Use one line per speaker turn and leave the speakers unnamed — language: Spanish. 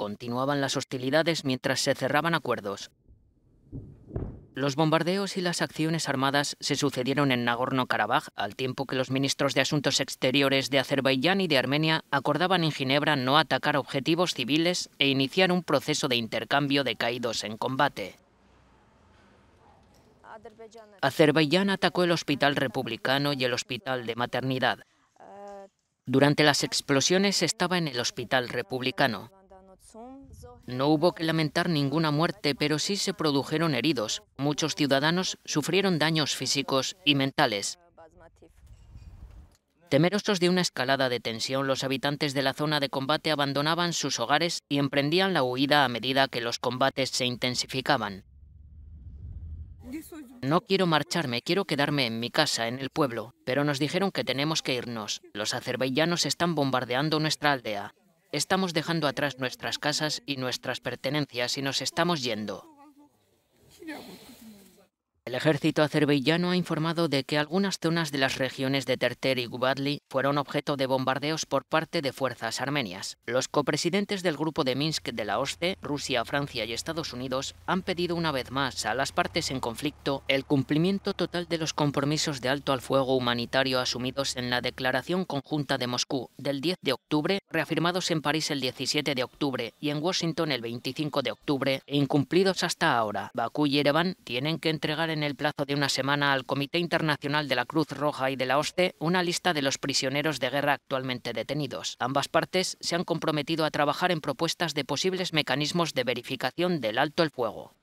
Continuaban las hostilidades mientras se cerraban acuerdos. Los bombardeos y las acciones armadas se sucedieron en Nagorno-Karabaj al tiempo que los ministros de Asuntos Exteriores de Azerbaiyán y de Armenia acordaban en Ginebra no atacar objetivos civiles e iniciar un proceso de intercambio de caídos en combate. Azerbaiyán atacó el hospital republicano y el hospital de maternidad. Durante las explosiones estaba en el hospital republicano. No hubo que lamentar ninguna muerte, pero sí se produjeron heridos. Muchos ciudadanos sufrieron daños físicos y mentales. Temerosos de una escalada de tensión, los habitantes de la zona de combate abandonaban sus hogares y emprendían la huida a medida que los combates se intensificaban. No quiero marcharme, quiero quedarme en mi casa, en el pueblo, pero nos dijeron que tenemos que irnos. Los azerbaiyanos están bombardeando nuestra aldea. Estamos dejando atrás nuestras casas y nuestras pertenencias y nos estamos yendo. El ejército azerbaiyano ha informado de que algunas zonas de las regiones de Terter y Gubadli fueron objeto de bombardeos por parte de fuerzas armenias. Los copresidentes del grupo de Minsk de la OSCE, Rusia, Francia y Estados Unidos, han pedido una vez más a las partes en conflicto el cumplimiento total de los compromisos de alto al fuego humanitario asumidos en la Declaración Conjunta de Moscú del 10 de octubre, reafirmados en París el 17 de octubre y en Washington el 25 de octubre, e incumplidos hasta ahora. Bakú y Ereván tienen que entregar en el plazo de una semana al Comité Internacional de la Cruz Roja y de la OSCE una lista de los prisioneros prisioneros de guerra actualmente detenidos. Ambas partes se han comprometido a trabajar en propuestas de posibles mecanismos de verificación del alto el fuego.